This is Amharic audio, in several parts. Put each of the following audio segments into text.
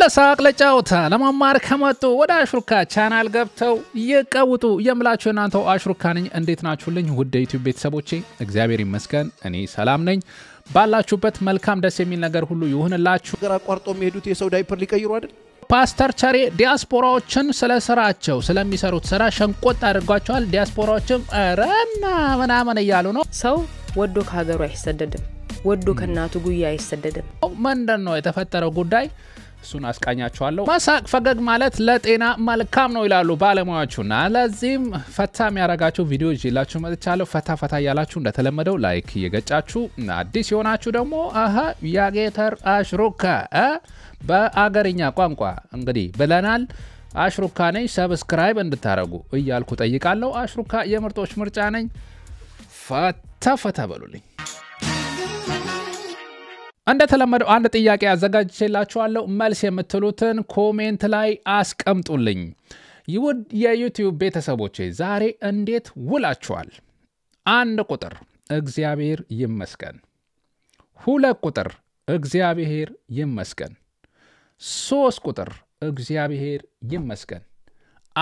ለሳቅ ለጨዋታ ለመማር ከመጡ ወደ አሽሩካ ቻናል ገብተው ይቀውጡ የምላችሁ እናንተው አሽሩካ ነኝ። እንዴት ናችሁልኝ ውድ ዩቲዩብ ቤተሰቦቼ? እግዚአብሔር ይመስገን እኔ ሰላም ነኝ። ባላችሁበት መልካም ደስ የሚል ነገር ሁሉ ይሁንላችሁ። ገር አቋርጦ የሚሄዱት የሰው ዳይፐር ሊቀይሩ አይደል? ፓስተር ቸሬ ዲያስፖራዎችን ስለ ስራቸው ስለሚሰሩት ስራ ሸንቆጥ አድርጓቸዋል። ዲያስፖራዎችም ረና ምናምን እያሉ ነው። ሰው ወዶ ከሀገሩ አይሰደድም፣ ወዶ ከእናቱ ጉያ አይሰደድም። ምንድን ነው የተፈጠረው ጉዳይ? እሱን አስቃኛችኋለሁ። መሳቅ፣ ፈገግ ማለት ለጤና መልካም ነው ይላሉ ባለሙያዎቹና ለዚህም ፈታ የሚያረጋቸው ቪዲዮ ይዤላችሁ መጥቻለሁ። ፈታ ፈታ እያላችሁ እንደተለመደው ላይክ እየገጫችሁ አዲስ የሆናችሁ ደግሞ አሀ ያጌተር አሽሩካ በአገርኛ ቋንቋ እንግዲህ ብለናል አሽሩካ ነኝ ሰብስክራይብ እንድታደረጉ እያልኩ ጠይቃለሁ። አሽሩካ የምርጦች ምርጫ ነኝ። ፈታ ፈታ በሉልኝ። እንደተለመደው አንድ ጥያቄ አዘጋጅቼላችኋለሁ። መልስ የምትሉትን ኮሜንት ላይ አስቀምጡልኝ። ይውድ የዩቲዩብ ቤተሰቦቼ ዛሬ እንዴት ውላችኋል? አንድ ቁጥር እግዚአብሔር ይመስገን። ሁለት ቁጥር እግዚአብሔር ይመስገን። ሶስት ቁጥር እግዚአብሔር ይመስገን።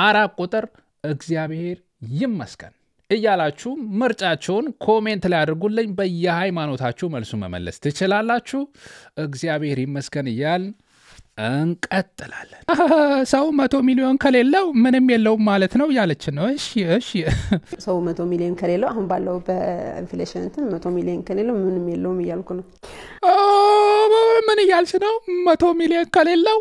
አራት ቁጥር እግዚአብሔር ይመስገን። እያላችሁ ምርጫችሁን ኮሜንት ላይ አድርጉልኝ። በየሃይማኖታችሁ መልሱ መመለስ ትችላላችሁ። እግዚአብሔር ይመስገን እያልን እንቀጥላለን። ሰው መቶ ሚሊዮን ከሌለው ምንም የለውም ማለት ነው ያለች ነው። እሺ እሺ፣ ሰው መቶ ሚሊዮን ከሌለው አሁን ባለው በኢንፍሌሽን እንትን መቶ ሚሊዮን ከሌለው ምንም የለውም እያልኩ ነው። ምን እያልሽ ነው? መቶ ሚሊዮን ከሌለው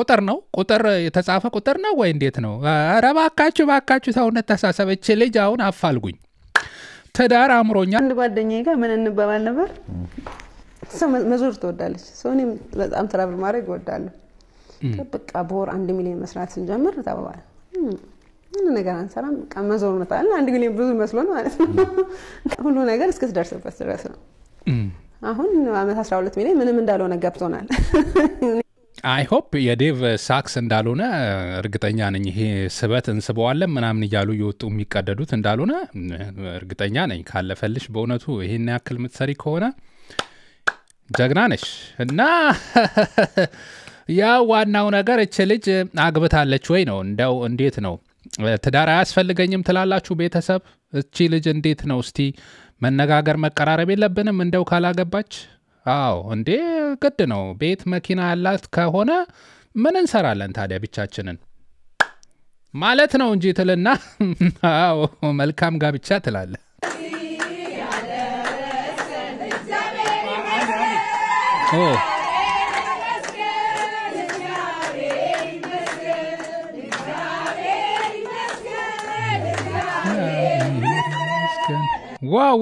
ቁጥር ነው ቁጥር የተጻፈ ቁጥር ነው ወይ እንዴት ነው? ኧረ ባካችሁ እባካችሁ፣ ሰውነት ተሳሰበች ልጅ አሁን አፋልጉኝ። ትዳር አምሮኛል። አንድ ጓደኛ ጋር ምን እንባባል ነበር መዞር ትወዳለች። እኔም በጣም ትራቭል ማድረግ እወዳለሁ። በቃ በወር አንድ ሚሊዮን መስራት ስንጀምር ተባባል ምን ነገር አንሰራም፣ በቃ መዞር እንመጣለን። አንድ ሚሊዮን ብዙ መስሎን ማለት ነው። ሁሉ ነገር ስደርስበት ድረስ ነው። አሁን አመት 12 ሚሊዮን ምንም እንዳልሆነ ገብቶናል። አይሆፕ የዴቭ ሳክስ እንዳልሆነ እርግጠኛ ነኝ። ይሄ ስበት እንስበዋለን ምናምን እያሉ እየወጡ የሚቀደዱት እንዳልሆነ እርግጠኛ ነኝ። ካለፈልሽ በእውነቱ ይህን ያክል ምትሰሪ ከሆነ ጀግና ነሽ እና ያው ዋናው ነገር እች ልጅ አግብታለች ወይ ነው። እንደው እንዴት ነው ትዳር አያስፈልገኝም ትላላችሁ ቤተሰብ? እቺ ልጅ እንዴት ነው እስቲ መነጋገር መቀራረብ የለብንም እንደው ካላገባች? አዎ እንዴ ግድ ነው። ቤት መኪና ያላት ከሆነ ምን እንሰራለን ታዲያ ብቻችንን ማለት ነው እንጂ ትልና አዎ መልካም ጋብቻ ትላለ Oh. ዋው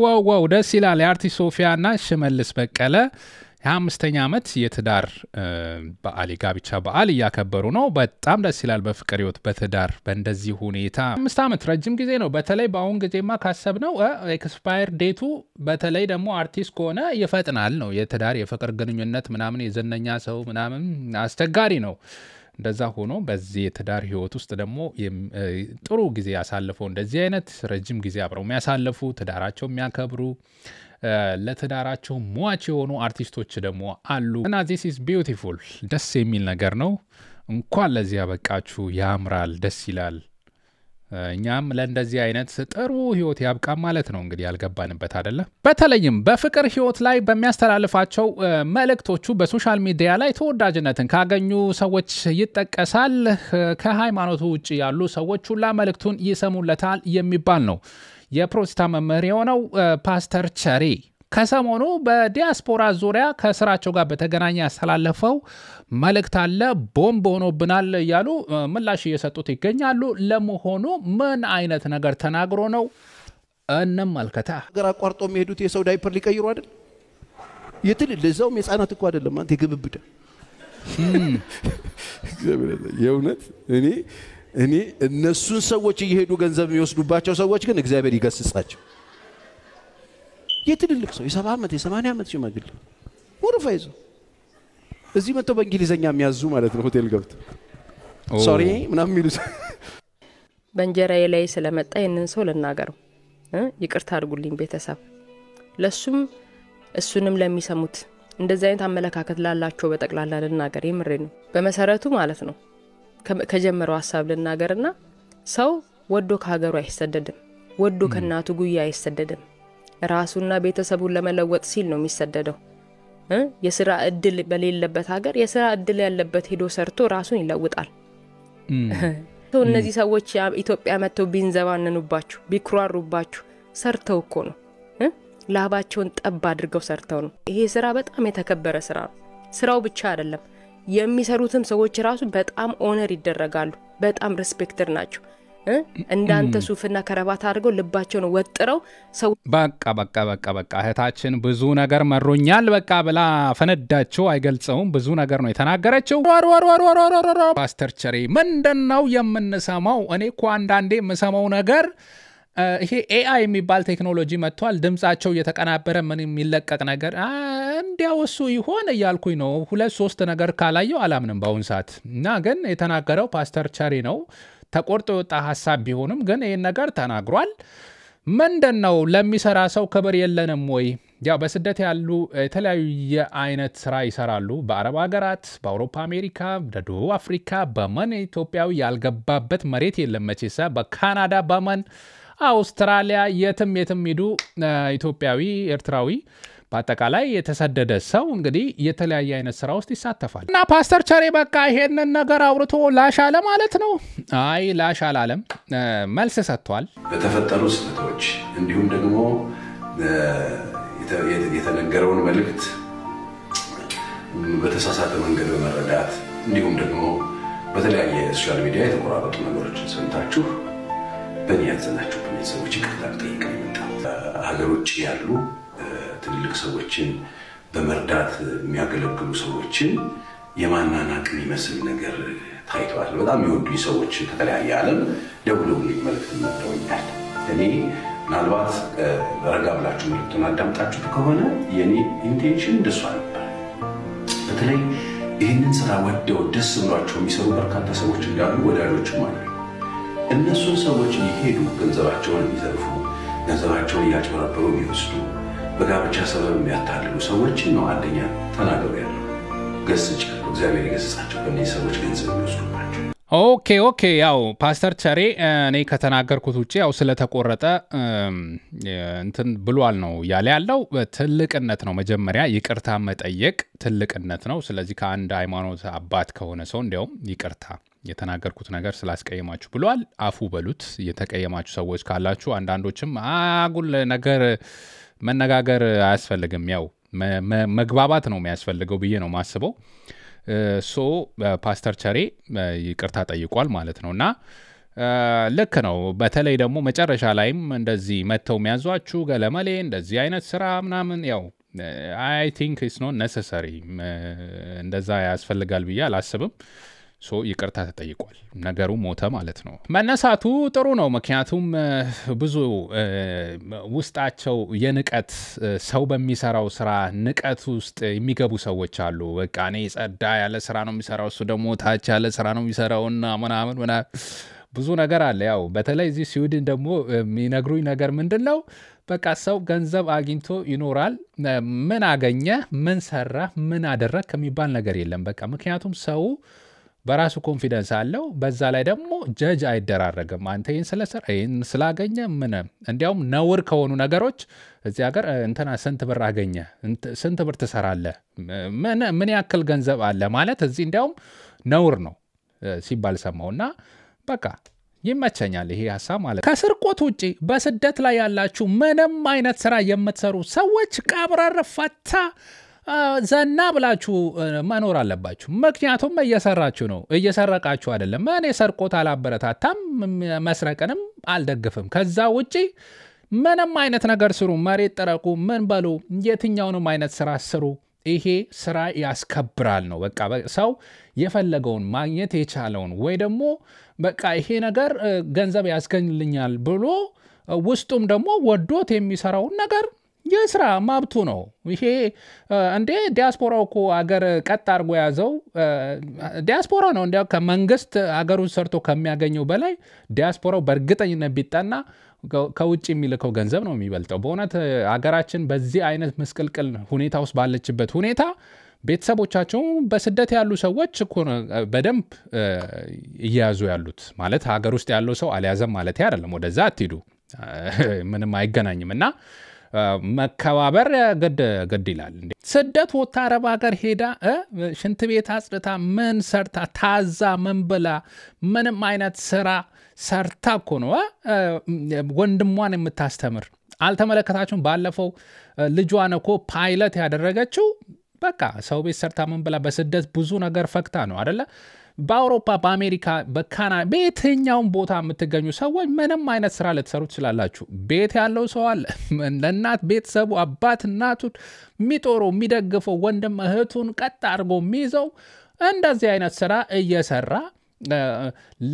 ዋው ዋው ደስ ይላል። የአርቲስት ሶፊያ ና ሽመልስ በቀለ የአምስተኛ ዓመት የትዳር በዓል የጋብቻ በዓል እያከበሩ ነው። በጣም ደስ ይላል። በፍቅር ህይወት፣ በትዳር በእንደዚህ ሁኔታ አምስት ዓመት ረጅም ጊዜ ነው። በተለይ በአሁን ጊዜማ ካሰብ ነው ኤክስፓየር ዴቱ በተለይ ደግሞ አርቲስት ከሆነ ይፈጥናል ነው የትዳር የፍቅር ግንኙነት ምናምን የዝነኛ ሰው ምናምን አስቸጋሪ ነው። እንደዛ ሆኖ በዚህ የትዳር ህይወት ውስጥ ደግሞ ጥሩ ጊዜ ያሳልፈው እንደዚህ አይነት ረጅም ጊዜ አብረው የሚያሳልፉ ትዳራቸው የሚያከብሩ ለትዳራቸው ሟች የሆኑ አርቲስቶች ደግሞ አሉ እና ዚስ ኢዝ ቢዩቲፉል ደስ የሚል ነገር ነው። እንኳን ለዚህ ያበቃችሁ። ያምራል፣ ደስ ይላል። እኛም ለእንደዚህ አይነት ጥሩ ህይወት ያብቃ ማለት ነው። እንግዲህ ያልገባንበት አደለ። በተለይም በፍቅር ህይወት ላይ በሚያስተላልፋቸው መልእክቶቹ በሶሻል ሚዲያ ላይ ተወዳጅነትን ካገኙ ሰዎች ይጠቀሳል። ከሃይማኖቱ ውጭ ያሉ ሰዎች ሁላ መልእክቱን ይሰሙለታል የሚባል ነው። የፕሮቴስታንት መሪ የሆነው ፓስተር ቸሪ ከሰሞኑ በዲያስፖራ ዙሪያ ከስራቸው ጋር በተገናኘ ያስተላለፈው መልእክት አለ። ቦምብ ሆኖብናል እያሉ ምላሽ እየሰጡት ይገኛሉ። ለመሆኑ ምን አይነት ነገር ተናግሮ ነው? እንመልከታ። ሀገር አቋርጦ የሚሄዱት የሰው ዳይፐር ሊቀይሩ አይደል? የትል ለዛውም የህፃናት እኮ አይደለም ማለት የግብብደ የእውነት እኔ እኔ እነሱን ሰዎች እየሄዱ ገንዘብ የሚወስዱባቸው ሰዎች ግን እግዚአብሔር ይገስጻቸው። የትልልቅ ሰው የሰባ ዓመት የሰማንያ ዓመት ሽማግሌ ወረፋ ይዞ እዚህ መጥተው በእንግሊዘኛ የሚያዙ ማለት ነው። ሆቴል ገብት ሶሪ ምናም የሚሉት በእንጀራዬ ላይ ስለመጣ ይህንን ሰው ልናገረው፣ ይቅርታ አድርጉልኝ ቤተሰብ። ለሱም እሱንም ለሚሰሙት እንደዚህ አይነት አመለካከት ላላቸው በጠቅላላ ልናገር። የምሬ ነው በመሰረቱ ማለት ነው። ከጀመረው ሀሳብ ልናገርና ሰው ወዶ ከሀገሩ አይሰደድም። ወዶ ከእናቱ ጉያ አይሰደድም። ራሱና ቤተሰቡን ለመለወጥ ሲል ነው የሚሰደደው። የስራ እድል በሌለበት ሀገር የስራ እድል ያለበት ሄዶ ሰርቶ ራሱን ይለውጣል። እነዚህ ሰዎች ኢትዮጵያ መጥተው ቢንዘባነኑባችሁ፣ ቢኩራሩባችሁ ሰርተው እኮ ነው። ላባቸውን ጠብ አድርገው ሰርተው ነው። ይሄ ስራ በጣም የተከበረ ስራ ነው። ስራው ብቻ አይደለም የሚሰሩትም ሰዎች ራሱ በጣም ኦነር ይደረጋሉ። በጣም ሪስፔክትድ ናቸው። እንዳንተ ሱፍና ከረባት አድርገው ልባቸውን ወጥረው ሰው በቃ በቃ በቃ በቃ እህታችን ብዙ ነገር መሮኛል በቃ ብላ ፈነዳችው። አይገልጸውም። ብዙ ነገር ነው የተናገረችው። ፓስተር ቸሬ ምንድን ነው የምንሰማው? እኔ እኮ አንዳንዴ የምሰማው ነገር ይሄ ኤአይ የሚባል ቴክኖሎጂ መጥቷል። ድምፃቸው እየተቀናበረ ምን የሚለቀቅ ነገር እንዲያወሱ እሱ ይሆን እያልኩኝ ነው። ሁለት ሶስት ነገር ካላየው አላምንም በአሁን ሰዓት እና ግን የተናገረው ፓስተር ቸሪ ነው። ተቆርጦ የወጣ ሀሳብ ቢሆንም ግን ይህን ነገር ተናግሯል። ምንድን ነው ለሚሰራ ሰው ክብር የለንም ወይ? ያው በስደት ያሉ የተለያየ አይነት ስራ ይሰራሉ። በአረብ ሀገራት፣ በአውሮፓ አሜሪካ፣ በደቡብ አፍሪካ በመን ኢትዮጵያዊ ያልገባበት መሬት የለም መቼሳ በካናዳ በመን አውስትራሊያ የትም የትም ሂዱ ኢትዮጵያዊ፣ ኤርትራዊ በአጠቃላይ የተሰደደ ሰው እንግዲህ የተለያየ አይነት ስራ ውስጥ ይሳተፋል እና ፓስተር ቸሬ በቃ ይሄንን ነገር አውርቶ ላሻለ ማለት ነው? አይ ላሽ መልስ ሰጥቷል። በተፈጠሩ ስህተቶች እንዲሁም ደግሞ የተነገረውን መልእክት በተሳሳተ መንገድ በመረዳት እንዲሁም ደግሞ በተለያየ ሶሻል ሚዲያ የተቆራረጡ ነገሮችን ሰምታችሁ በእኔ ያዘናቸው ቤተሰቦች ይቅርታ ልጠይቅ ነው ሀገር ውጭ ያሉ ትልልቅ ሰዎችን በመርዳት የሚያገለግሉ ሰዎችን የማናናቅ የሚመስል ነገር ታይተዋል። በጣም የወዱኝ ሰዎች ከተለያየ ዓለም ደውለውልኝ መልዕክት መጥተውኛል። እኔ ምናልባት ረጋ ብላችሁ መልዕክቱን አዳምጣችሁ ከሆነ የኔ ኢንቴንሽን እንደሷ ነበር። በተለይ ይህንን ስራ ወደው ደስ ብሏቸው የሚሰሩ በርካታ ሰዎች እንዳሉ ወዳጆችም አሉ እነሱን ሰዎች እየሄዱ ገንዘባቸውን የሚዘርፉ ገንዘባቸውን እያጭበረበሩ የሚወስዱ በጋብቻ ሰበብ የሚያታልሉ ሰዎችን ነው አንደኛ ተናገሩ ያለው ገስጫለሁ። እግዚአብሔር የገሰጻቸው በእነዚህ ሰዎች ገንዘብ የሚወስዱባቸው ኦኬ ኦኬ። ያው ፓስተር ቸሬ እኔ ከተናገርኩት ውጭ ያው ስለተቆረጠ እንትን ብሏል ነው እያለ ያለው ትልቅነት ነው። መጀመሪያ ይቅርታ መጠየቅ ትልቅነት ነው። ስለዚህ ከአንድ ሃይማኖት አባት ከሆነ ሰው እንዲያውም ይቅርታ የተናገርኩት ነገር ስላስቀየማችሁ ብሏል። አፉ በሉት የተቀየማችሁ ሰዎች ካላችሁ። አንዳንዶችም አጉል ነገር መነጋገር አያስፈልግም፣ ያው መግባባት ነው የሚያስፈልገው ብዬ ነው ማስበው። ሶ ፓስተር ቸሬ ይቅርታ ጠይቋል ማለት ነው እና ልክ ነው። በተለይ ደግሞ መጨረሻ ላይም እንደዚህ መጥተው የሚያዟችሁ ገለመሌ እንደዚህ አይነት ስራ ምናምን ያው አይ ቲንክ ኢትስ ኖት ነሰሰሪ እንደዛ ያስፈልጋል ብዬ አላስብም። ሶ ይቅርታ ተጠይቋል። ነገሩ ሞተ ማለት ነው። መነሳቱ ጥሩ ነው። ምክንያቱም ብዙ ውስጣቸው የንቀት ሰው በሚሰራው ስራ ንቀት ውስጥ የሚገቡ ሰዎች አሉ። በቃ እኔ ጸዳ ያለ ስራ ነው የሚሰራው፣ እሱ ደግሞ ታች ያለ ስራ ነው የሚሰራውና ምናምን ምና ብዙ ነገር አለ። ያው በተለይ እዚህ ስዊድን ደግሞ የሚነግሩኝ ነገር ምንድን ነው? በቃ ሰው ገንዘብ አግኝቶ ይኖራል። ምን አገኘ፣ ምን ሰራ፣ ምን አደረግ ከሚባል ነገር የለም። በቃ ምክንያቱም ሰው በራሱ ኮንፊደንስ አለው። በዛ ላይ ደግሞ ጀጅ አይደራረግም። አንተ ይህን ስለሰራ ይህን ስላገኘ ምን እንዲያውም ነውር ከሆኑ ነገሮች እዚህ ሀገር እንትና ስንት ብር አገኘ፣ ስንት ብር ትሰራለ፣ ምን ያክል ገንዘብ አለ ማለት እዚህ እንዲያውም ነውር ነው ሲባል ሰማው እና በቃ ይመቸኛል ይሄ ሀሳብ ማለት ከስርቆት ውጭ በስደት ላይ ያላችሁ ምንም አይነት ስራ የምትሰሩ ሰዎች ቀብረር ፈታ ዘና ብላችሁ መኖር አለባችሁ። ምክንያቱም እየሰራችሁ ነው፣ እየሰረቃችሁ አይደለም። እኔ ሰርቆት አላበረታታም፣ መስረቅንም አልደግፍም። ከዛ ውጪ ምንም አይነት ነገር ስሩ፣ መሬት ጥረቁ፣ ምን በሉ፣ የትኛውንም አይነት ስራ ስሩ። ይሄ ስራ ያስከብራል ነው። በቃ ሰው የፈለገውን ማግኘት የቻለውን ወይ ደግሞ በቃ ይሄ ነገር ገንዘብ ያስገኝልኛል ብሎ ውስጡም ደግሞ ወዶት የሚሰራውን ነገር የስራ ማብቱ ነው። ይሄ እንዴ ዲያስፖራው እኮ አገር ቀጥ አድርጎ የያዘው ዲያስፖራ ነው። እንዲያው ከመንግስት አገሩን ሰርቶ ከሚያገኘው በላይ ዲያስፖራው በእርግጠኝነት ቢጠና ከውጭ የሚልከው ገንዘብ ነው የሚበልጠው። በእውነት አገራችን በዚህ አይነት ምስቅልቅል ሁኔታ ውስጥ ባለችበት ሁኔታ ቤተሰቦቻቸው በስደት ያሉ ሰዎች እኮ በደንብ እየያዙ ያሉት ማለት ሀገር ውስጥ ያለው ሰው አልያዘም ማለት አይደለም። ወደዛ አትሂዱ፣ ምንም አይገናኝም እና መከባበር ግድ ይላል። ስደት ወታ አረብ ሀገር ሄዳ ሽንት ቤት አጽድታ ምን ሰርታ ታዛ መንበላ ምንም አይነት ስራ ሰርታ እኮ ነው ወንድሟን የምታስተምር። አልተመለከታችሁም? ባለፈው ልጇን እኮ ፓይለት ያደረገችው በቃ ሰው ቤት ሰርታ መንበላ በስደት ብዙ ነገር ፈክታ ነው አደለ በአውሮፓ በአሜሪካ በካና በየትኛውም ቦታ የምትገኙ ሰዎች ምንም አይነት ስራ ልትሰሩ ትችላላችሁ። ቤት ያለው ሰው አለ። ለእናት ቤተሰቡ አባት እናቱን የሚጦሩ የሚደግፈው ወንድም እህቱን ቀጥ አድርጎ የሚይዘው እንደዚህ አይነት ስራ እየሰራ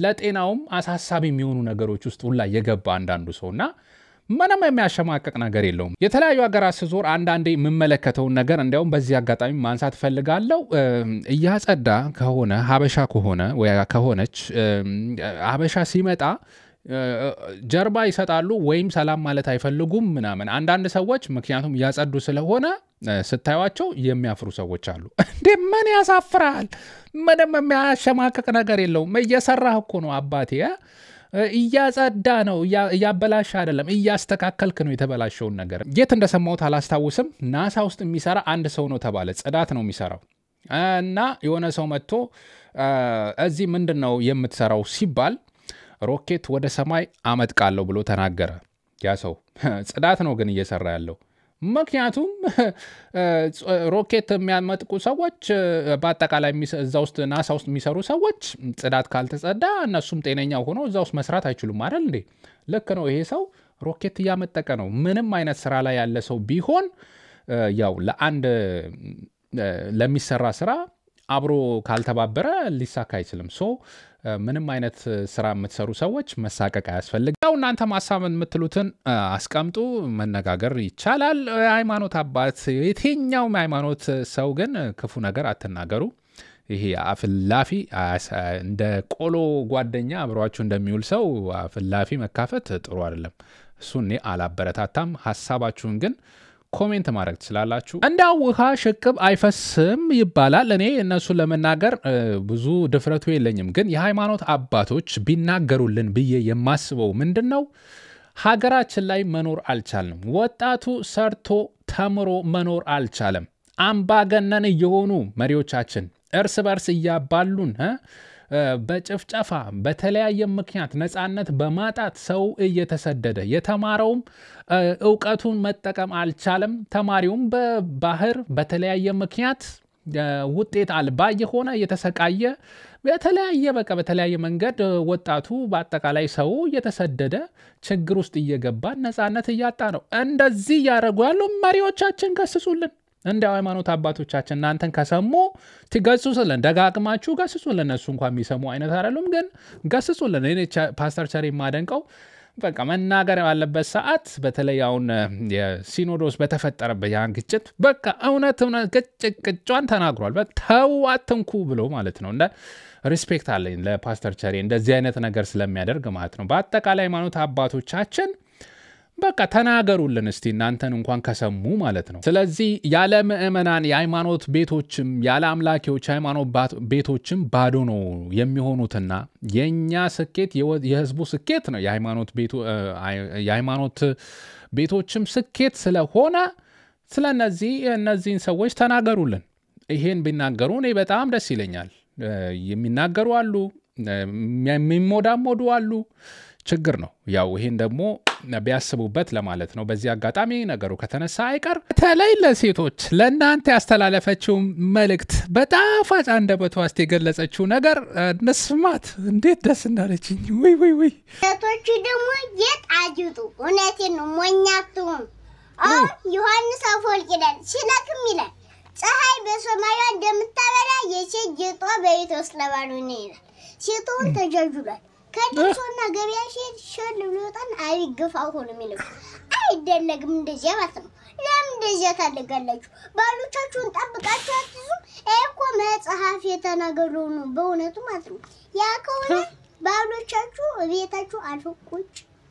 ለጤናውም አሳሳቢ የሚሆኑ ነገሮች ውስጥ ሁላ የገባ አንዳንዱ ሰውና ምንም የሚያሸማቀቅ ነገር የለውም። የተለያዩ ሀገራት ስዞር አንዳንዴ የምመለከተውን ነገር እንዲያውም በዚህ አጋጣሚ ማንሳት ፈልጋለው እያጸዳ ከሆነ ሀበሻ ከሆነ ከሆነች ሀበሻ ሲመጣ ጀርባ ይሰጣሉ ወይም ሰላም ማለት አይፈልጉም ምናምን። አንዳንድ ሰዎች ምክንያቱም እያጸዱ ስለሆነ ስታዩቸው የሚያፍሩ ሰዎች አሉ። እንዴ ምን ያሳፍራል? ምንም የሚያሸማቅቅ ነገር የለውም። እየሰራህ እኮ ነው አባቴ እያጸዳ ነው፣ እያበላሽ አይደለም፣ እያስተካከልክ ነው የተበላሸውን ነገር። የት እንደሰማሁት አላስታውስም። ናሳ ውስጥ የሚሰራ አንድ ሰው ነው ተባለ። ጽዳት ነው የሚሰራው እና የሆነ ሰው መጥቶ እዚህ ምንድን ነው የምትሰራው ሲባል ሮኬት ወደ ሰማይ አመጥቃለሁ ብሎ ተናገረ። ያ ሰው ጽዳት ነው ግን እየሰራ ያለው ምክንያቱም ሮኬት የሚያመጥቁ ሰዎች በአጠቃላይ እዛ ውስጥ ናሳ ውስጥ የሚሰሩ ሰዎች ጽዳት ካልተጸዳ እነሱም ጤነኛ ሆኖ እዛ ውስጥ መስራት አይችሉም አይደል እንዴ? ልክ ነው። ይሄ ሰው ሮኬት እያመጠቀ ነው። ምንም አይነት ስራ ላይ ያለ ሰው ቢሆን ያው ለአንድ ለሚሰራ ስራ አብሮ ካልተባበረ ሊሳካ አይችልም። ሶ ምንም አይነት ስራ የምትሰሩ ሰዎች መሳቀቅ አያስፈልግ። ያው እናንተ ማሳብ የምትሉትን አስቀምጡ፣ መነጋገር ይቻላል። የሃይማኖት አባት፣ የትኛውም ሃይማኖት ሰው ግን ክፉ ነገር አትናገሩ። ይሄ አፍላፊ እንደ ቆሎ ጓደኛ አብሯችሁ እንደሚውል ሰው አፍላፊ መካፈት ጥሩ አይደለም። እሱ እኔ አላበረታታም። ሀሳባችሁን ግን ኮሜንት ማድረግ ትችላላችሁ። እንዳ ውሃ ሽቅብ አይፈስም ይባላል። እኔ እነሱን ለመናገር ብዙ ድፍረቱ የለኝም፣ ግን የሃይማኖት አባቶች ቢናገሩልን ብዬ የማስበው ምንድን ነው ሀገራችን ላይ መኖር አልቻልንም። ወጣቱ ሰርቶ ተምሮ መኖር አልቻለም። አምባገነን እየሆኑ መሪዎቻችን እርስ በርስ እያባሉን በጭፍጨፋ በተለያየ ምክንያት ነፃነት በማጣት ሰው እየተሰደደ የተማረውም እውቀቱን መጠቀም አልቻለም። ተማሪውም በባህር በተለያየ ምክንያት ውጤት አልባ የሆነ እየተሰቃየ በተለያየ በቃ በተለያየ መንገድ ወጣቱ በአጠቃላይ ሰው እየተሰደደ ችግር ውስጥ እየገባ ነፃነት እያጣ ነው። እንደዚህ እያደረጉ ያሉ መሪዎቻችን ከስሱልን። እንደ ሃይማኖት አባቶቻችን እናንተን ከሰሙ ትገስጹልን፣ ደጋግማችሁ ገስጹልን። እነሱ እንኳ የሚሰሙ አይነት አይደሉም፣ ግን ገስጹልን። እኔ ፓስተር ቸሪ የማደንቀው በቃ መናገር ባለበት ሰዓት በተለይ አሁን የሲኖዶስ በተፈጠረበት ያን ግጭት በቃ እውነት እውነት ቅጭ ቅጫን ተናግሯል። ተው አትንኩ ብሎ ማለት ነው። እንደ ሪስፔክት አለኝ ለፓስተር ቸሪ እንደዚህ አይነት ነገር ስለሚያደርግ ማለት ነው። በአጠቃላይ ሃይማኖት አባቶቻችን በቃ ተናገሩልን እስቲ እናንተን እንኳን ከሰሙ ማለት ነው። ስለዚህ ያለ ምእመናን የሃይማኖት ቤቶችም ያለ አምላኪዎች ሃይማኖት ቤቶችም ባዶ ነው የሚሆኑትና የእኛ ስኬት የህዝቡ ስኬት ነው። የሃይማኖት ቤቶችም ስኬት ስለሆነ ስለነዚህ እነዚህን ሰዎች ተናገሩልን። ይሄን ቢናገሩ እኔ በጣም ደስ ይለኛል። የሚናገሩ አሉ፣ የሚሞዳሞዱ አሉ ችግር ነው። ያው ይህን ደግሞ ቢያስቡበት ለማለት ነው። በዚህ አጋጣሚ ነገሩ ከተነሳ አይቀር በተለይ ለሴቶች ለእናንተ ያስተላለፈችው መልእክት በጣፋጭ አንደበቷ ውስጥ የገለጸችው ነገር ንስማት እንዴት ደስ እንዳለችኝ! ውይ ውይ ውይ! ሴቶቹ ደግሞ የት አጅጡ? እውነቴን ነው። ሞኛቱም አሁን ዮሐንስ አፈወርቅ ይላል ሲለክም ይላል ፀሐይ በሰማዩ እንደምታበራ የሴት ጌጧ በቤት ውስጥ ለባሉ ይላል። ሴቶውን ተጃጁሏል ከድርሶና ገበያ ሲሄድ ሸል ብሎ ይወጣል። አይ ግፋ ሆኖ የሚለው አይደለግም። እንደዚያ ማለት ነው። ለምን እንደዚያ ታደርጋላችሁ? ባሎቻችሁን ጠብቃችሁ አትይዙም? ይሄ እኮ መጽሐፍ የተናገረው ነው በእውነቱ ማለት ነው። ያ ከሆነ ባሎቻችሁ ቤታችሁ አልፈው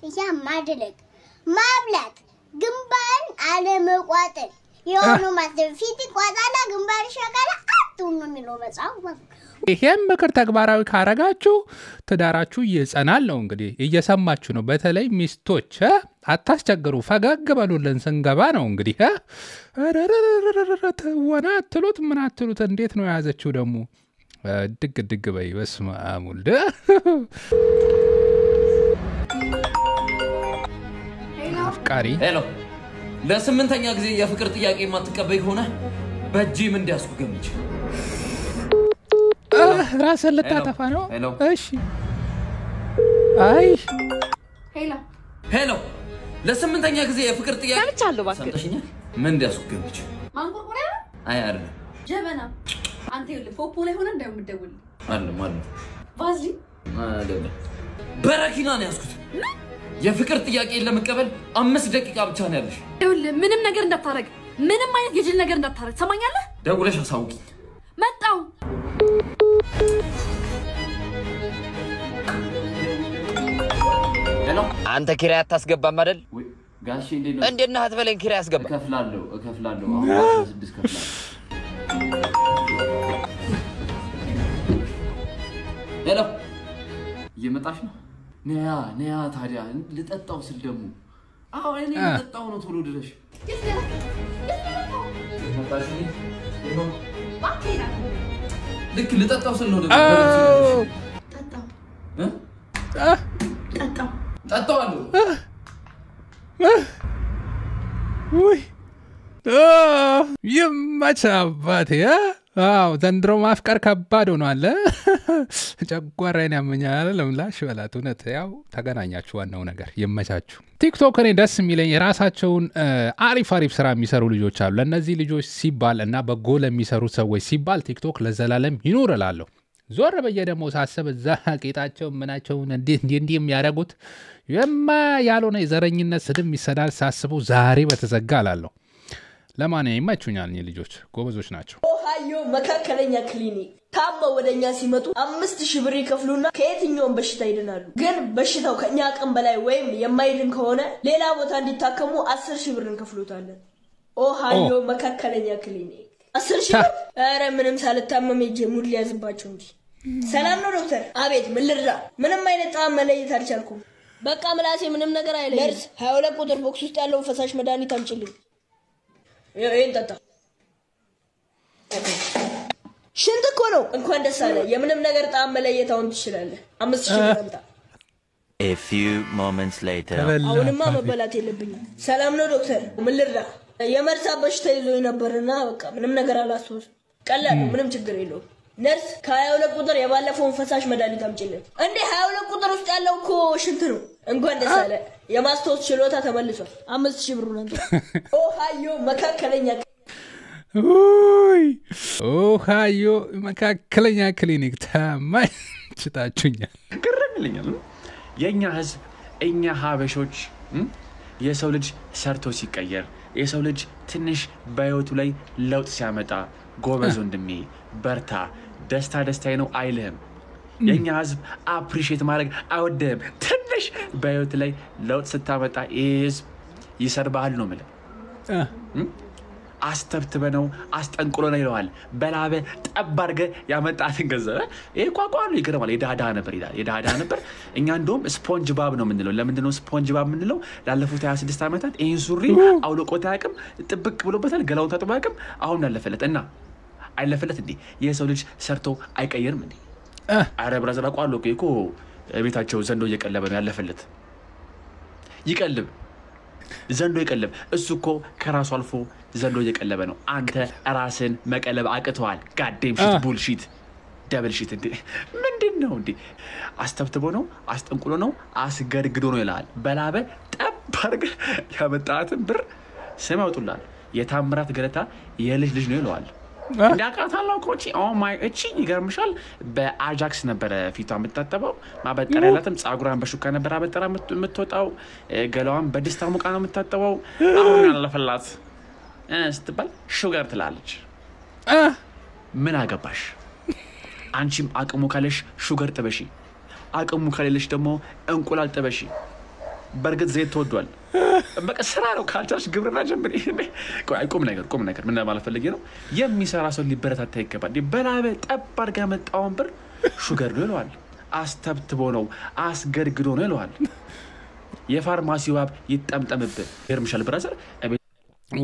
እያ ማድለቅ፣ ማብላት፣ ግንባርን አለመቋጠል የሆኑ ማለት ነው። ፊት ይቋጣላ፣ ግንባር ይሸቃላ አትሁን ነው የሚለው መጽሐፍ ማለት ነው። ይሄም ምክር ተግባራዊ ካረጋችሁ ትዳራችሁ ይጸናል ነው። እንግዲህ እየሰማችሁ ነው። በተለይ ሚስቶች አታስቸግሩ፣ ፈገግ በሉልን ስንገባ ነው። እንግዲህ ትወና አትሉት ምን አትሉት። እንዴት ነው የያዘችው ደግሞ ድግ ድግ በይ። በስመ አብ ወልድ አፍቃሪ ሄሎ፣ ለስምንተኛ ጊዜ የፍቅር ጥያቄ የማትቀበይ ከሆነ በእጅም ምን እንዲያስኩ ገምች ራስን ልታጠፋ ነው። እሺ። አይ ሄሎ ሄሎ፣ ለስምንተኛ ጊዜ የፍቅር ጥያቄ ሰምቻለሁ። እባክህ ሰምተሽኛል። ምን እንዲያስገምች ማንቆርቆሪያ አይ አይደለም፣ ጀበና። አንተ ይኸውልህ፣ ፖፖ ላይ ሆነ እንደምደውል አይደለም፣ አይደለም፣ ቫዝሊን አይደለም፣ በረኪና ነው ያዝኩት። የፍቅር ጥያቄ ለመቀበል አምስት ደቂቃ ብቻ ነው ያለሽ። ይኸውልህ፣ ምንም ነገር እንዳታረግ፣ ምንም አይነት የጅል ነገር እንዳታረግ፣ ሰማኛለህ። ደውለሽ አሳውቂኝ አንተ ኪራይ አታስገባም አይደል? ጋሼ እንዴት ነህ አትበለኝ። ኪራይ አስገባ። እከፍላለሁ እከፍላለሁ። አሁን ስድስት ከፍላለሁ። ሄሎ፣ እየመጣሽ ነው? ነያ ነያ። ታዲያ ልጠጣው ስል ደግሞ አዎ፣ እኔ ልጠጣው ነው። ቶሎ ድረሽ መጣሽ ልክ ልጠጣው ስል ነው ጠጣዋለሁ። ውይ ይመች አባቴ አዎ ዘንድሮ ማፍቀር ከባድ ሆኗል። ጨጓራይን ያመኛል ለምላሽ በላት። እውነት ያው ተገናኛችሁ፣ ዋናው ነገር ይመቻችሁ። ቲክቶክ እኔ ደስ የሚለኝ የራሳቸውን አሪፍ አሪፍ ስራ የሚሰሩ ልጆች አሉ። ለእነዚህ ልጆች ሲባል እና በጎ ለሚሰሩ ሰዎች ሲባል ቲክቶክ ለዘላለም ይኑር እላለሁ። ዞር ብዬ ደግሞ ሳስብ እዛ ጌጣቸው ምናቸውን እንዴት እንዲህ የሚያደርጉት የማ ያልሆነ የዘረኝነት ስድብ ይሰዳል ሳስበው ዛሬ በተዘጋ እላለሁ። ለማንያ ይማይቹኛል። እኚህ ልጆች ጎበዞች ናቸው። ኦሃዮ መካከለኛ ክሊኒክ ታመው ወደ እኛ ሲመጡ አምስት ሺህ ብር ይከፍሉና ከየትኛውም በሽታ ይድናሉ። ግን በሽታው ከእኛ አቅም በላይ ወይም የማይድን ከሆነ ሌላ ቦታ እንዲታከሙ አስር ሺህ ብር እንከፍሉታለን። ኦሃዮ መካከለኛ ክሊኒክ አስር ሺህ ብር። ኧረ ምንም ሳልታመም ሄጄ ሙድ ሊያዝባቸው እንጂ። ሰላም ነው ዶክተር? አቤት ምን ልርዳ? ምንም አይነት ጣም መለየት አልቻልኩም። በቃ ምላሴ ምንም ነገር አይለኝም። ነርስ ሀያ ሁለት ቁጥር ቦክስ ውስጥ ያለውን ፈሳሽ መድኃኒት አምጪልኝ። ይንጠጣ ሽንት እኮ ነው። እንኳን ደስ አለ። የምንም ነገር ጣም መለየት አሁን ትችላለህ። አምስት ሺህ ብለምጣ አሁንማ መበላት የለብኝም። ሰላም ነው ዶክተር፣ ምን ልርዳ? የመርሳ በሽታ ይዞኝ ነበርና በቃ ምንም ነገር አላስታውስም። ቀላል፣ ምንም ችግር የለውም። ነርስ ከሀያ ሁለት ቁጥር የባለፈውን ፈሳሽ መድኃኒት አምጪለት። እንዴ ሀያ ሁለት ቁጥር ውስጥ ያለው እኮ ሽንት ነው። እንኳን ደስ አለ። የማስታወስ ችሎታ ተመልሷል። አምስት ሺህ ብሩ ነ ኦሃዮ መካከለኛ ኦሃዮ መካከለኛ ክሊኒክ ታማኝ ችታችሁኛል። ግርም ይለኛል። የእኛ ህዝብ እኛ ሀበሾች የሰው ልጅ ሰርቶ ሲቀየር የሰው ልጅ ትንሽ በህይወቱ ላይ ለውጥ ሲያመጣ ጎበዝ ወንድሜ በርታ፣ ደስታ ደስታዬ ነው አይልህም። የእኛ ህዝብ አፕሪሼት ማድረግ አይወደህም። ትንሽ በህይወት ላይ ለውጥ ስታመጣ ይህ ህዝብ ይሰድብሃል ነው የምልህ። አስተብትበ ነው አስጠንቅሎ ነው ይለዋል። በላበ ጠብ አድርገህ ያመጣትን ገንዘብ ይህ ቋንቋ ነው ይገርማል። የዳዳ ነበር ይላል። የዳዳ ነበር። እኛ እንደውም ስፖንጅ ባብ ነው የምንለው። ለምንድን ነው ስፖንጅ ባብ የምንለው? ላለፉት 26 ዓመታት ይህን ሱሪ አውልቆት አያውቅም። ጥብቅ ብሎበታል። ገላውን ታጥቦ አያውቅም። አሁን ያለፈለት እና አይለፍለት እንዴ? የሰው ልጅ ሰርቶ አይቀይርም እንዴ? አረ ብራዘር አውቀዋለሁ እኮ ቤታቸው ዘንዶ እየቀለበ ነው ያለፈለት። ይቀልብ ዘንዶ ይቀልብ። እሱ እኮ ከራሱ አልፎ ዘንዶ እየቀለበ ነው። አንተ ራስን መቀለብ አቅተዋል። ጋዴም ሽት ቡልሺት ደብል ሽት እንዴ! ምንድን ነው እንዴ? አስተብትቦ ነው አስጠንቁሎ ነው አስገድግዶ ነው ይላል። በላበ ጠባርግ ያመጣትን ብር ስም ያውጡላል። የታምራት ገለታ የልጅ ልጅ ነው ይለዋል። እንዳቃታለው ኮቺ ማ እቺ ይገርምሻል። በአጃክስ ነበረ ፊቷ የምታጠበው፣ ማበጠር ያላትም ፀጉሯን በሹካ ነበር አበጠራ የምትወጣው። ገላዋን በድስታ ሙቃ ነው የምታጠበው። አሁን ያለፈላት ስትባል ሹገር ትላለች። ምን አገባሽ? አንቺም አቅሙ ካለሽ ሹገር ጥበሺ፣ አቅሙ ከሌለሽ ደግሞ እንቁላል ጥበሺ። በእርግጥ ዘይት ተወዷል። በቃ ስራ ነው። ካልቻልሽ ግብርና ጀምሪ። ቁም ነገር ቁም ነገር ምን ለማለት ፈልጌ ነው፣ የሚሰራ ሰው ሊበረታታ ይገባል። በላበ ጠብ አድርጋ መጣውን ብር ሹገር ነው ይለዋል። አስተብትቦ ነው አስገድግዶ ነው ይለዋል። የፋርማሲው ባብ ይጠምጠምብን ሄርምሻል ብራዘር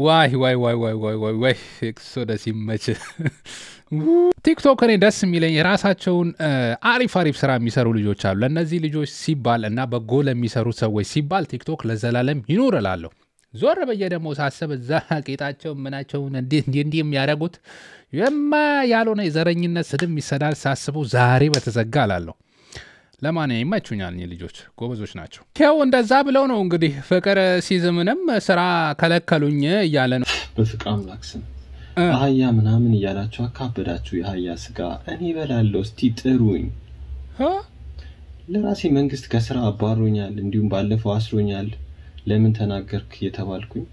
ዋይ ዋይ ዋይ ዋይ ዋይ ዋይ ዋይ ደስ ይመች። ቲክቶክ እኔ ደስ የሚለኝ የራሳቸውን አሪፍ አሪፍ ስራ የሚሰሩ ልጆች አሉ። ለእነዚህ ልጆች ሲባል እና በጎ ለሚሰሩ ሰዎች ሲባል ቲክቶክ ለዘላለም ይኖር እላለሁ። ዞር በየ ደግሞ ሳሰብ እዛ ጌጣቸው ምናቸውን እንዲህ እንዲህ የሚያደረጉት የማ ያልሆነ የዘረኝነት ስድም ይሰዳል ሳስበው ዛሬ በተዘጋ አላለሁ ለማን ይመቹኛል። እኚህ ልጆች ጎበዞች ናቸው። ይኸው እንደዛ ብለው ነው እንግዲህ ፍቅር ሲዝምንም ስራ ከለከሉኝ እያለ ነው። በፍቅ አምላክ አህያ ምናምን እያላችሁ አካበዳችሁ። የአህያ ስጋ እኔ በላለው። እስቲ ጥሩኝ። ለራሴ መንግስት ከስራ አባሮኛል፣ እንዲሁም ባለፈው አስሮኛል። ለምን ተናገርክ የተባልኩኝ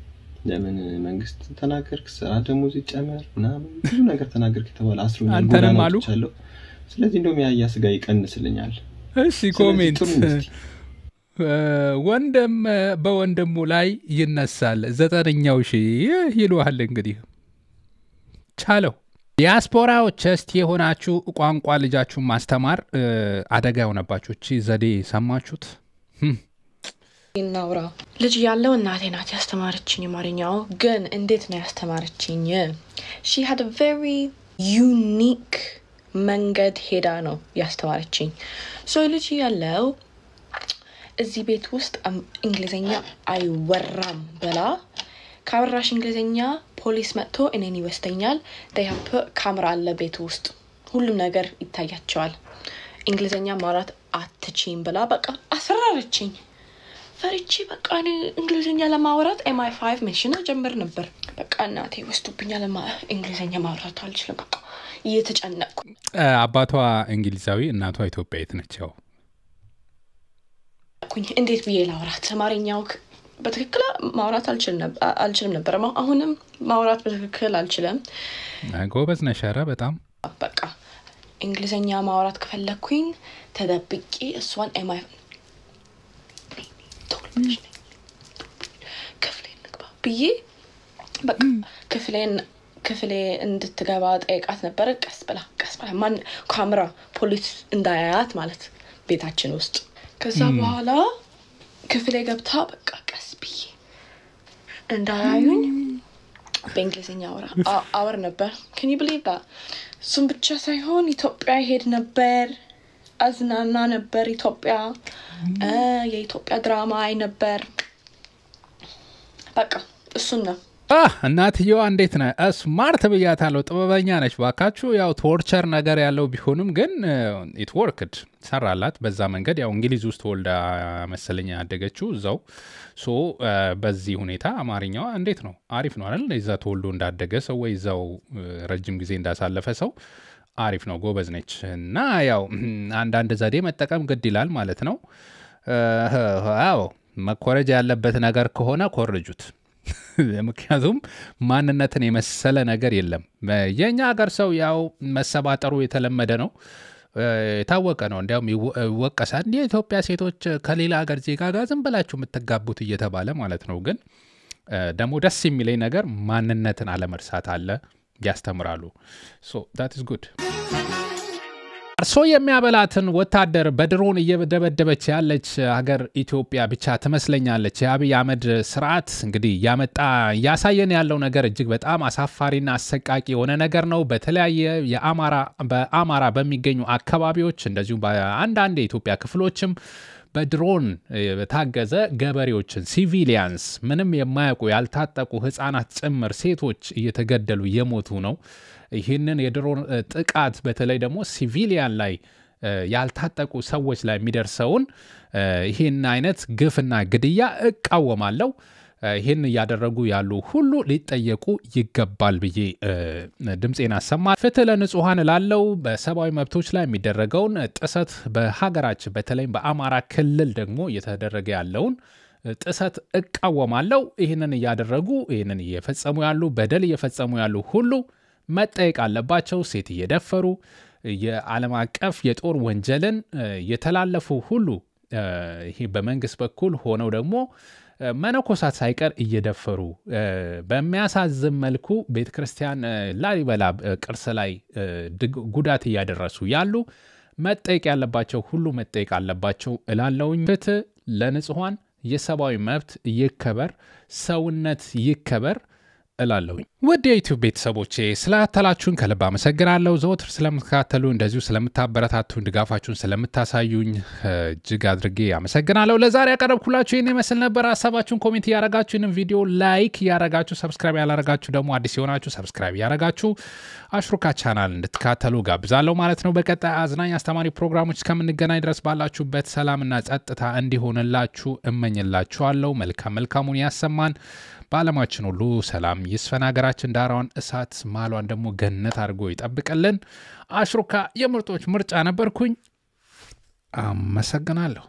ለምን መንግስት ተናገርክ፣ ስራ ደግሞ ይጨመር ምናምን ብዙ ነገር ተናገርክ የተባለ አስሮኛል፣ ጎዳና ስለዚህ እንደውም የአህያ ስጋ ይቀንስልኛል። እሺ ኮሜንት ወንድም በወንድሙ ላይ ይነሳል ዘጠነኛው ሺ ይሉሃል እንግዲህ ቻለው ዲያስፖራዎች እስቲ የሆናችሁ ቋንቋ ልጃችሁን ማስተማር አደጋ የሆነባችሁ እቺ ዘዴ ሰማችሁት ይናውራ hm። ልጅ ያለው እናቴ ናት ያስተማረችኝ ማርኛው ግን እንዴት ነው ያስተማረችኝ ሺ ሀድ ቨሪ ዩኒክ መንገድ ሄዳ ነው ያስተማረችኝ። ሶ ልጅ ያለው እዚህ ቤት ውስጥ እንግሊዝኛ አይወራም ብላ ካበራሽ እንግሊዝኛ ፖሊስ መጥቶ እኔን ይወስደኛል። ደያፕ ካምራ አለ ቤት ውስጥ ሁሉም ነገር ይታያቸዋል። እንግሊዝኛ ማውራት አትችም ብላ በቃ አስራረችኝ። ፈርቺ በቃ እንግሊዝኛ ለማውራት ኤምአይ ፋይቭ ሜሽና ጀምር ነበር። በቃ እናቴ ወስዱብኛል፣ እንግሊዝኛ ማውራት አልችልም በቃ እየተጨነቅኩ አባቷ እንግሊዛዊ እናቷ ኢትዮጵያዊት ነች ያው እንዴት ብዬ ላውራት አማርኛው በትክክል ማውራት አልችልም ነበር አሁንም ማውራት በትክክል አልችልም ጎበዝ ነሸረ በጣም በቃ እንግሊዝኛ ማውራት ከፈለግኩኝ ተደብቄ እሷን ማ ክፍሌ ንግባ ብዬ በቃ ክፍሌን ክፍሌ እንድትገባ ጠይቃት ነበረ። ቀስ ብላ ቀስ ብላ ማን ካምራ ፖሊስ እንዳያያት ማለት ቤታችን ውስጥ። ከዛ በኋላ ክፍሌ ገብታ በቃ ቀስ ብዬ እንዳያዩኝ በእንግሊዝኛ አወራ አወር ነበር። ከኒ ብሌጋ እሱም ብቻ ሳይሆን ኢትዮጵያ ይሄድ ነበር። አዝናና ነበር። ኢትዮጵያ የኢትዮጵያ ድራማ አይ ነበር። በቃ እሱን ነው እናትየዋ እንዴት ነ ስማርት ብያታለሁ። ጥበበኛ ነች ባካችሁ። ያው ቶርቸር ነገር ያለው ቢሆንም ግን ኢት ወርክድ ሰራላት። በዛ መንገድ ያው እንግሊዝ ውስጥ ወልዳ መሰለኛ ያደገችው እዛው። ሶ በዚህ ሁኔታ አማርኛዋ እንዴት ነው? አሪፍ ነው አይደል? እዛ ተወልዶ እንዳደገ ሰው ወይ እዛው ረጅም ጊዜ እንዳሳለፈ ሰው አሪፍ ነው፣ ጎበዝ ነች። እና ያው አንዳንድ ዘዴ መጠቀም ግድ ይላል ማለት ነው። አዎ ያለበት ነገር ከሆነ ኮርጁት። ምክንያቱም ማንነትን የመሰለ ነገር የለም። የእኛ ሀገር ሰው ያው መሰባጠሩ የተለመደ ነው፣ የታወቀ ነው። እንዲያውም ይወቀሳል። የኢትዮጵያ ሴቶች ከሌላ ሀገር ዜጋ ጋር ዝም ብላችሁ የምትጋቡት እየተባለ ማለት ነው። ግን ደግሞ ደስ የሚለኝ ነገር ማንነትን አለመርሳት አለ፣ ያስተምራሉ። ዳት ኢዝ ጉድ አርሶ የሚያበላትን ወታደር በድሮን እየደበደበች ያለች ሀገር ኢትዮጵያ ብቻ ትመስለኛለች። የአብይ አህመድ ስርዓት እንግዲህ እያመጣ እያሳየን ያለው ነገር እጅግ በጣም አሳፋሪና አሰቃቂ የሆነ ነገር ነው። በተለያየ በአማራ በሚገኙ አካባቢዎች እንደዚሁም በአንዳንድ የኢትዮጵያ ክፍሎችም በድሮን በታገዘ ገበሬዎችን፣ ሲቪሊያንስ ምንም የማያውቁ ያልታጠቁ ህጻናት ጭምር ሴቶች እየተገደሉ እየሞቱ ነው። ይህንን የድሮን ጥቃት በተለይ ደግሞ ሲቪሊያን ላይ ያልታጠቁ ሰዎች ላይ የሚደርሰውን ይህን አይነት ግፍና ግድያ እቃወማለሁ። ይህን እያደረጉ ያሉ ሁሉ ሊጠየቁ ይገባል ብዬ ድምፄን አሰማ። ፍትህ ለንጹሐን ላለው በሰብአዊ መብቶች ላይ የሚደረገውን ጥሰት በሀገራችን በተለይም በአማራ ክልል ደግሞ እየተደረገ ያለውን ጥሰት እቃወማለሁ። ይህንን እያደረጉ ይህንን እየፈጸሙ ያሉ በደል እየፈጸሙ ያሉ ሁሉ መጠየቅ አለባቸው። ሴት እየደፈሩ የዓለም አቀፍ የጦር ወንጀልን የተላለፉ ሁሉ ይሄ በመንግስት በኩል ሆነው ደግሞ መነኮሳት ሳይቀር እየደፈሩ በሚያሳዝን መልኩ ቤተ ክርስቲያን ላሊበላ ቅርስ ላይ ጉዳት እያደረሱ ያሉ መጠየቅ ያለባቸው ሁሉ መጠየቅ አለባቸው እላለውኝ። ፍትህ ለንጹሐን፣ የሰብአዊ መብት ይከበር፣ ሰውነት ይከበር እላለውኝ። ወደ ዩቲዩብ ቤተሰቦቼ ስላተላችሁን ከልብ አመሰግናለሁ። ዘወትር ስለምትከታተሉ እንደዚሁ ስለምታበረታቱን ድጋፋችሁን ስለምታሳዩኝ እጅግ አድርጌ አመሰግናለሁ። ለዛሬ ያቀረብኩላችሁ ይህን ይመስል ነበር። ሀሳባችሁን ኮሜንት እያረጋችሁ ይህንም ቪዲዮ ላይክ እያረጋችሁ ሰብስክራይብ ያላረጋችሁ ደግሞ አዲስ የሆናችሁ ሰብስክራይብ እያረጋችሁ አሽሩካ ቻናል እንድትካተሉ ጋብዛለሁ ማለት ነው። በቀጣይ አዝናኝ አስተማሪ ፕሮግራሞች እስከምንገናኝ ድረስ ባላችሁበት ሰላምና ጸጥታ እንዲሆንላችሁ እመኝላችኋለሁ። መልካም መልካሙን ያሰማን። በዓለማችን ሁሉ ሰላም ይስፈን ሀገራችን የሁላችን ዳራዋን እሳት ማሏን ደግሞ ገነት አድርጎ ይጠብቅልን። አሽሩካ የምርጦች ምርጫ ነበርኩኝ። አመሰግናለሁ።